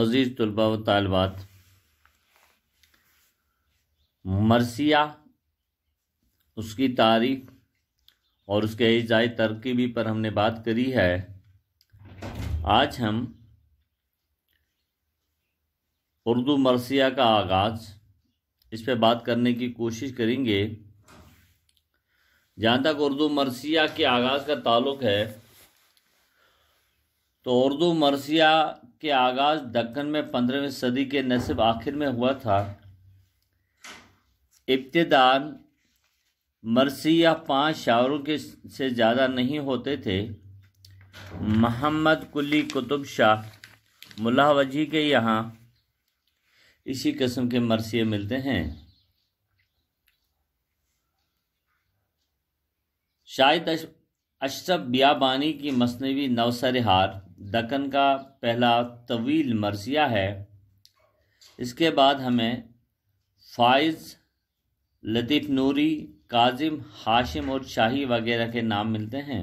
अजीज़ तलबा व तालबात मरसिया उसकी तारीफ और उसके एजाई तरकीबी पर हमने बात करी है आज हम उर्दू मरसिया का आगाज़ इस पर बात करने की कोशिश करेंगे जहाँ तक उर्दू मरसिया के आगाज़ का ताल्लुक़ है तो उर्दू मरसिया के आगाज़ दक्कन में पंद्रहवीं सदी के नसब आखिर में हुआ था इब्तदान मरसिया पांच शावरों के से ज़्यादा नहीं होते थे मोहम्मद कुली कुतुब शाह मुलावजी के यहाँ इसी कस्म के मरसिए मिलते हैं शायद अशरफ बियाबानी की मसनवी नवसर हार दक्कन का पहला तवील मरसिया है इसके बाद हमें फाइज़ लतीफ़ नूरी काजिम हाशिम और शाही वगैरह के नाम मिलते हैं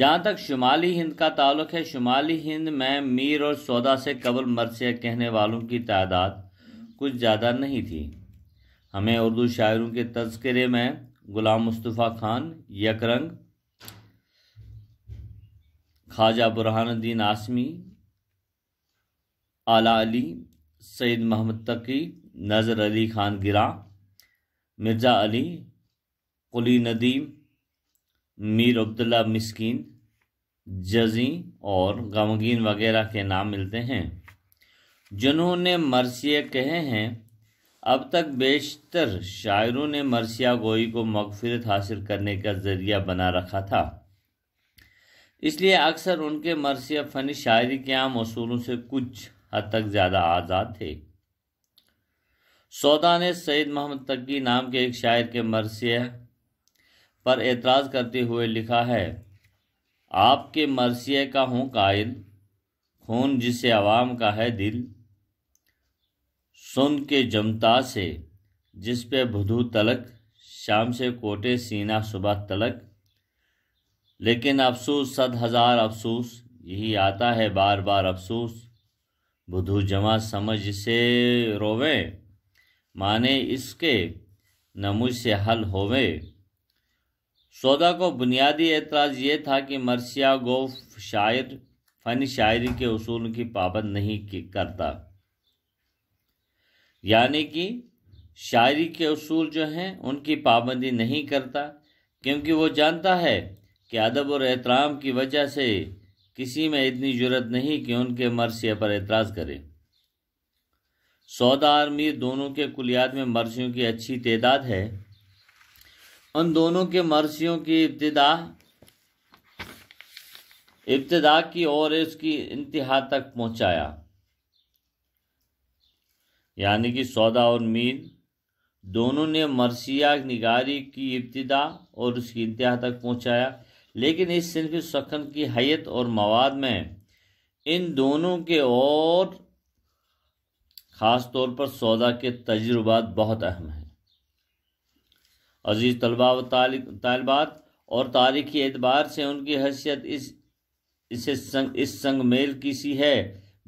जहाँ तक शुमाली हिंद का ताल्लुक है शुमाली हिंद में मीर और सौदा से कबल मरसिया कहने वालों की तादाद कुछ ज़्यादा नहीं थी हमें उर्दू शायरों के तस्करे में गुलाम मुस्तफ़ा खान यकरंग ख्वाजा बुरहानुद्दीन आसमी आला अली सैद महमद तकी नज़र अली खान गिरा मिर्ज़ा अली कुली नदीम मीर अब्दुल्ला मिस्किन जजी और गमगीन वगैरह के नाम मिलते हैं जिन्होंने मरसिए कहे हैं अब तक बेशतर शायरों ने मरसिया गोई को मगफरत हासिल करने का ज़रिया बना रखा था इसलिए अक्सर उनके मरसिया फनी शायरी के आम असूलों से कुछ हद तक ज़्यादा आज़ाद थे सौदा ने सैद मोहम्मद तकी नाम के एक शायर के मरसिया पर एतराज़ करते हुए लिखा है आपके मरसिया का हूँ कायल खून जिसे आवाम का है दिल सुन के जमता से जिस पे भदू तलक शाम से कोटे सीना सुबह तलक लेकिन अफसोस सद हजार अफसोस यही आता है बार बार अफसोस बुधू जमा समझ से रोवे माने इसके न मुझसे हल होवे सौदा को बुनियादी एतराज़ ये था कि मरसिया गोफ शायर फन शायरी के असूल की पाबंद नहीं करता यानी कि शायरी के असूल जो हैं उनकी पाबंदी नहीं करता क्योंकि वो जानता है कि अदब और एहतराम की वजह से किसी में इतनी जरूरत नहीं कि उनके मरसिया पर एतराज़ करें सौदा और मीर दोनों के कुलियात में मरसियों की अच्छी तदाद है उन दोनों के मरसियों की इब्तदा इब्तदा की और उसकी इंतहा तक पहुंचाया यानी कि सौदा और मीर दोनों ने मरसिया निगारी की इब्तदा और उसकी इंतहा तक पहुंचाया लेकिन इस सिनफी सखन की हैत और मवाद में इन दोनों के और ख़ास तौर पर सौदा के तजुर्बा बहुत अहम हैं अजीज़ तलबा व तलबात और तारीखी एतबार से उनकी हैसियत इस इसे संग इस संग मेल की सी है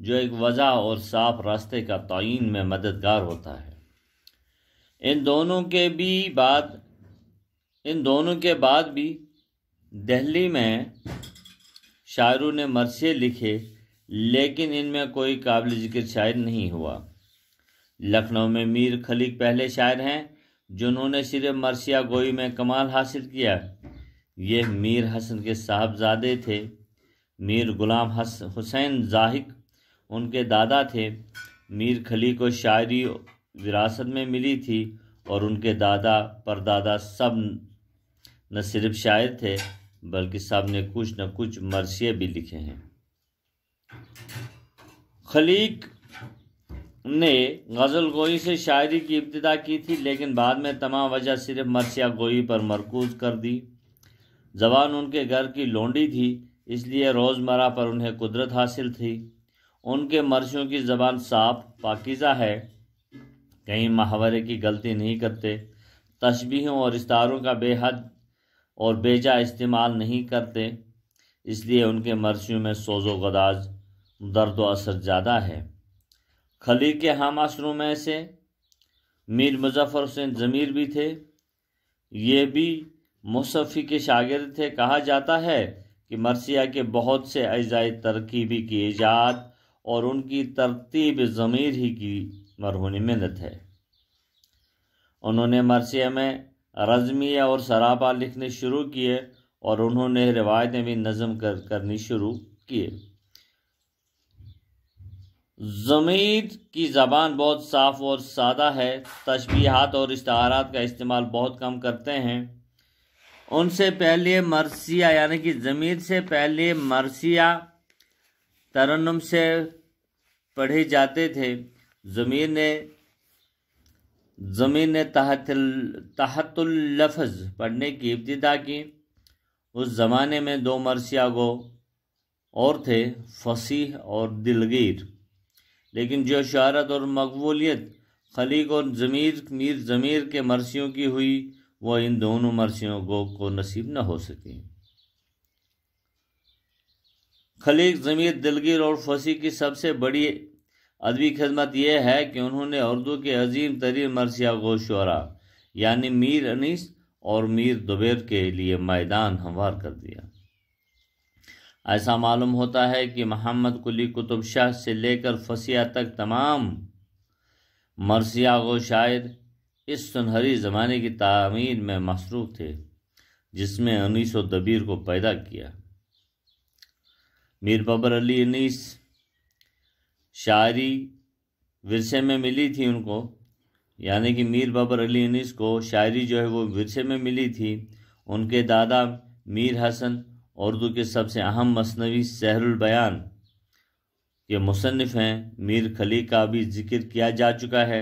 जो एक वजह और साफ रास्ते का तयन में मददगार होता है इन दोनों के भी बाद इन दोनों के बाद भी दिल्ली में शायरों ने मरसे लिखे लेकिन इनमें कोई काबिल जिक्र शायर नहीं हुआ लखनऊ में मीर खलीक पहले शायर हैं जिन्होंने सिर्फ मरसिया गोई में कमाल हासिल किया ये मीर हसन के साहबजादे थे मीर गुलाम हस हुसैन जाहिक उनके दादा थे मीर खली को शायरी विरासत में मिली थी और उनके दादा परदादा सब न सिर्फ शायर थे बल्कि साहब ने कुछ न कुछ मरसिए भी लिखे हैं खलीक ने गज़ल गोई से शायरी की इब्तदा की थी लेकिन बाद में तमाम वजह सिर्फ मरसिया गोई पर मरकूज कर दी जबान उनके घर की लोंडी थी इसलिए रोज़मर्रा पर उन्हें कुदरत हासिल थी उनके मरसियों की ज़बान साफ पाकिज़ा है कहीं महावरे की गलती नहीं करते तशबीहों और इस्तारों का बेहद और बेजा इस्तेमाल नहीं करते इसलिए उनके मरसियों में सोजो गदाज दर्द व असर ज़्यादा है खली के हम असरों में से मीर मुजफ्फर हुसैन ज़मीर भी थे ये भी मुसफ़ी के शागिर्द थे कहा जाता है कि मरसिया के बहुत से अजाए तरकीबी की ईजाद और उनकी तरतीब ज़मीर ही की मरहूनी मिनत है उन्होंने मरसिया में रज़मिया और सराबा लिखने शुरू किए और उन्होंने रिवायतें भी नज़म कर करनी शुरू किए जमीद की ज़बान बहुत साफ और सादा है तशबीहात और इश्तहारात का इस्तेमाल बहुत कम करते हैं उनसे पहले मरसिया यानी कि ज़मीर से पहले मरसिया तरन्नम से पढ़े जाते थे ज़मीर ने ज़मीन ने तहतुल्लफ़ पढ़ने की इब्तदा की उस ज़माने में दो मरसिया गो और थे फसीह और दिलगीर लेकिन जो शहरत और मकबूलियत खलीक और ज़मीर मीर ज़मीर के मरसियों की हुई वह इन दोनों मरसियों को, को नसीब न हो सकी खलीक ज़मीर दिलगीर और फसी की सबसे बड़ी अदबी खदमत यह है कि उन्होंने उर्दू के अजीम तरीन मरसिया गो शरा यानि मीर अनीस और मीर दुबेर के लिए मैदान हमवार कर दिया ऐसा मालूम होता है कि मोहम्मद कुली कुतुब शाह से लेकर फसिया तक तमाम मरसिया गो शायर इस सुनहरी ज़माने की तमीर में मसरूफ़ थे जिसमें अनीस व दबीर को पैदा किया मीर बबर अली अनीस शायरी विरसे में मिली थी उनको यानी कि मीर बाबर अली अनिस को शायरी जो है वो विरसे में मिली थी उनके दादा मीर हसन उर्दू के सबसे अहम मसनवी बयान के मुसनफ़ हैं मीर खली का भी जिक्र किया जा चुका है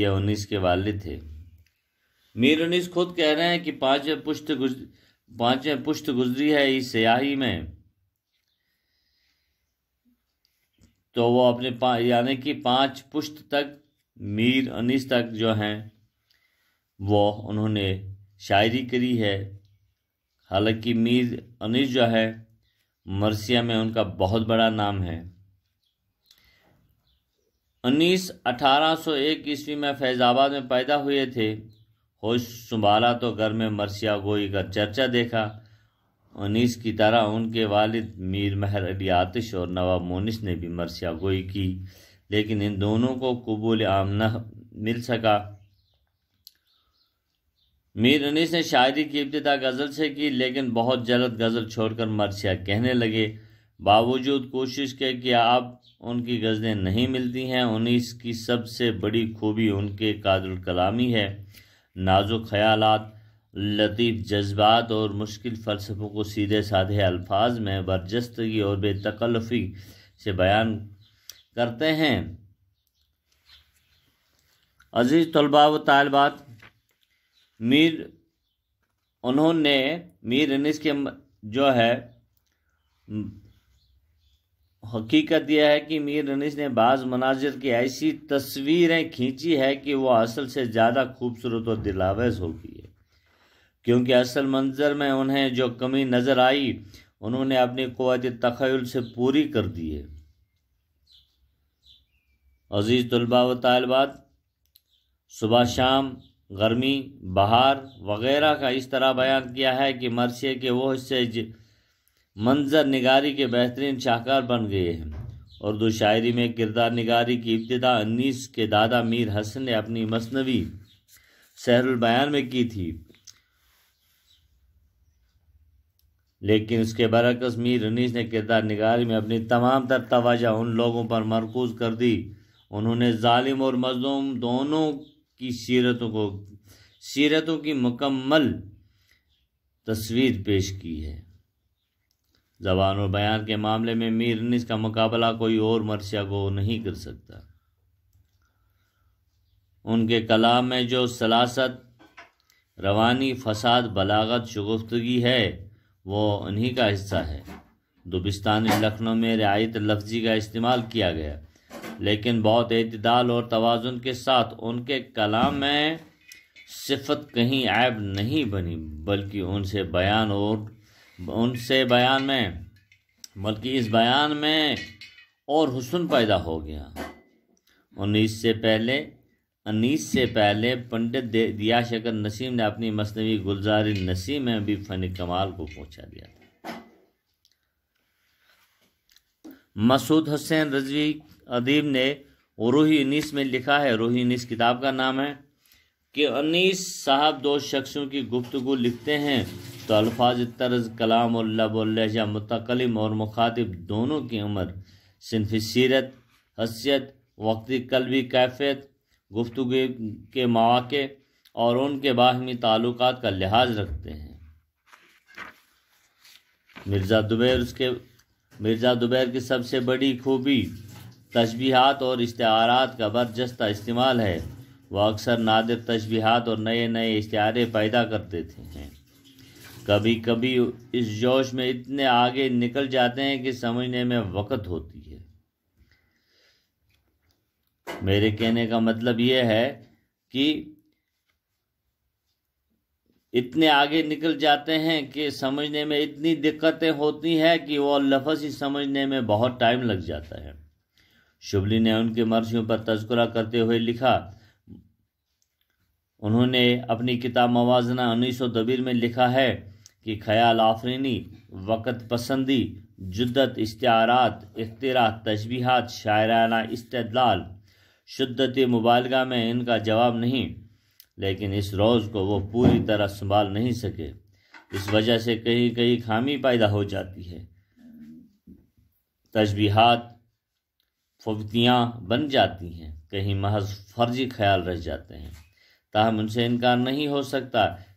यह उन्नीस के वालिद थे मीर उन्नीस खुद कह रहे हैं कि पाँचवें पुश्त गुज पाँचवें पुश्त गुजरी है इस सयाही में तो वो अपने यानी कि पांच पुष्ट तक मीर अनीस तक जो हैं वो उन्होंने शायरी करी है हालांकि मीर अनीस जो है मरसिया में उनका बहुत बड़ा नाम है अनीस अठारह सौ एक ईस्वी में फैज़ाबाद में पैदा हुए थे होश संभाला तो घर में मरसिया गोई का चर्चा देखा उन्नीस की तरह उनके वालिद मीर महर अली आतिश और नवाब मोनिस ने भी मरसिया गोई की लेकिन इन दोनों को कबूल आम न मिल सका मीर अनीस ने शायरी की इब्तदा गज़ल से की लेकिन बहुत जल्द गज़ल छोड़कर मरसिया कहने लगे बावजूद कोशिश के कि आप उनकी गज़लें नहीं मिलती हैं उन्नीस की सबसे बड़ी खूबी उनके कादुल कलामी है नाजुक ख्यालात लतीफ़ जज्बात और मुश्किल फ़लसफ़ों को सीधे साधे अल्फाज में बर्जस्तगी और बेतकल्फ़ी से बयान करते हैं अजीज़ तलबा व तालबात मीर उन्होंने मीर अनिस के जो है हकीकत यह है कि मीर अनिस ने बाज़ मनाजिर की ऐसी तस्वीरें खींची है कि वह असल से ज़्यादा खूबसूरत और दिलावेज होगी है क्योंकि असल मंजर में उन्हें जो कमी नज़र आई उन्होंने अपनी क़वत तखयल से पूरी कर दी है अज़ीज़ तलबा व तलबात सुबह शाम गर्मी बहार वगैरह का इस तरह बयान किया है कि मरसे के वो हिस्से मंजर निगारी के बेहतरीन शाहकार बन गए हैं उर्दू शायरी में किरदार निगारी की इब्तदा अनीस के दादा मीर हसन ने अपनी मसनवी सहरुल बयान में की थी लेकिन उसके बरकस मीर रनीस ने किरदार निगारी में अपनी तमाम तर तोजह उन लोगों पर मरकूज कर दी उन्होंने ालिम और मजलूम दोनों की सीरतों को सीरतों की मुकम्मल तस्वीर पेश की है जबान और बयान के मामले में मीर रनीस का मुकाबला कोई और मरसिया को नहीं कर सकता उनके कलाम में जो सलासत रवानी फसाद बलागत शगुफ्तगी है वो उन्हीं का हिस्सा है दुबिस्तान लखनऊ में रियायत लफ्जी का इस्तेमाल किया गया लेकिन बहुत अतदाल और तोज़ुन के साथ उनके कलाम में सिफत कहीं ऐब नहीं बनी बल्कि उनसे बयान और उनसे बयान में बल्कि इस बयान में और हुसन पैदा हो गया उन्नीस से पहले अनीस से पहले पंडित दिया शकर नसीम ने अपनी मसनवी गुलजार नसीम में भी फ़न कमाल को पहुंचा दिया था मसूद हुसैन रजवी अदीब ने रूही अनीस में लिखा है रूही अनीस किताब का नाम है कि अनीस साहब दो शख्सों की गुफ्तगु लिखते हैं तो अल्फाज तर्ज कलाम और लब लहजा मतकलम और मुखातिब दोनों की उम्र सिनफी सीरत हसीियत वक्ती कलवी कैफियत गुफ्तु के मौाक़े और उनके बाहमी ताल्लुक का लिहाज रखते हैं मिर्ज़ा दुबैर उसके मिर्ज़ा दुबैर की सबसे बड़ी खूबी तशबीहात और इश्तारात का बरजस्त इस्तेमाल है वह अक्सर नादिर तशबीहात और नए नए इश्तारे पैदा कर देते हैं कभी कभी इस जोश में इतने आगे निकल जाते हैं कि समझने में वक़्त होती है मेरे कहने का मतलब यह है कि इतने आगे निकल जाते हैं कि समझने में इतनी दिक्कतें होती हैं कि वो लफज ही समझने में बहुत टाइम लग जाता है शुबली ने उनके मर्जियों पर तस्करा करते हुए लिखा उन्होंने अपनी किताब मवाजना उन्नीस सौ में लिखा है कि ख्याल आफरीनी वक़्त पसंदी जुद्दत इश्तारात इख्तरा तशबीहत शायराना इस्तलाल शिद्दत मुबालगा में इनका जवाब नहीं लेकिन इस रोज़ को वो पूरी तरह संभाल नहीं सके इस वजह से कहीं कहीं खामी पैदा हो जाती है तशबीहात फवतियाँ बन जाती हैं कहीं महज फर्जी ख्याल रह जाते हैं ताहम उनसे इनकार नहीं हो सकता